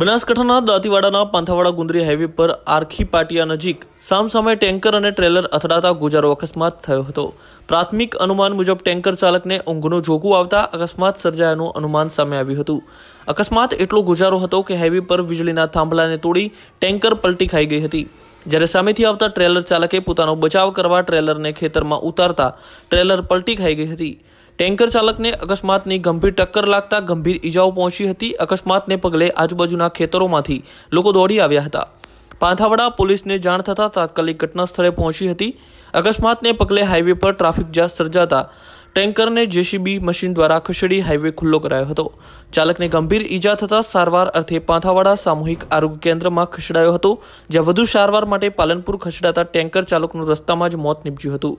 બનાસકાંઠાના દાંતીવાડાના પાંથાવાડા ગુંદરી હાઈવે પર આરખી પાટિયા નજીક સામસામે ટેન્કર અને ટ્રેલર અથડાતા ગુજારો અકસ્માત થયો હતો પ્રાથમિક અનુમાન મુજબ ટેન્કર ચાલકને ઊંઘનું જોગું આવતા અકસ્માત સર્જાયાનું અનુમાન સામે આવ્યું હતું અકસ્માત એટલો ગુજારો હતો કે હાઈવે પર વીજળીના થાંભલાને તોડી ટેન્કર પલટી ખાઈ ગઈ હતી જ્યારે સામેથી આવતા ટ્રેલર ચાલકે પોતાનો બચાવ કરવા ટ્રેલરને ખેતરમાં ઉતારતા ટ્રેલર પલટી ખાઈ ગઈ હતી ટેન્કર ચાલકને અકસ્માતની ગંભીર ટક્કર લાગતા ગંભીર ઈજાઓ પહોંચી હતી અકસ્માતને પગલે આજુબાજુના ખેતરોમાંથી લોકો દોડી આવ્યા હતા પાંથાવડા પોલીસને જાણ થતાં તાત્કાલિક ઘટના સ્થળે પહોંચી હતી અકસ્માતને પગલે હાઈવે પર ટ્રાફિક જામ સર્જાતા ટેન્કરને જેસીબી મશીન દ્વારા ખસેડી હાઈવે ખુલ્લો કરાયો હતો ચાલકને ગંભીર ઈજા થતાં સારવાર અર્થે પાંથાવાડા સામૂહિક આરોગ્ય કેન્દ્રમાં ખસેડાયો હતો જ્યાં વધુ સારવાર માટે પાલનપુર ખસેડાતા ટેન્કર ચાલકનું રસ્તામાં જ મોત નીપજ્યું હતું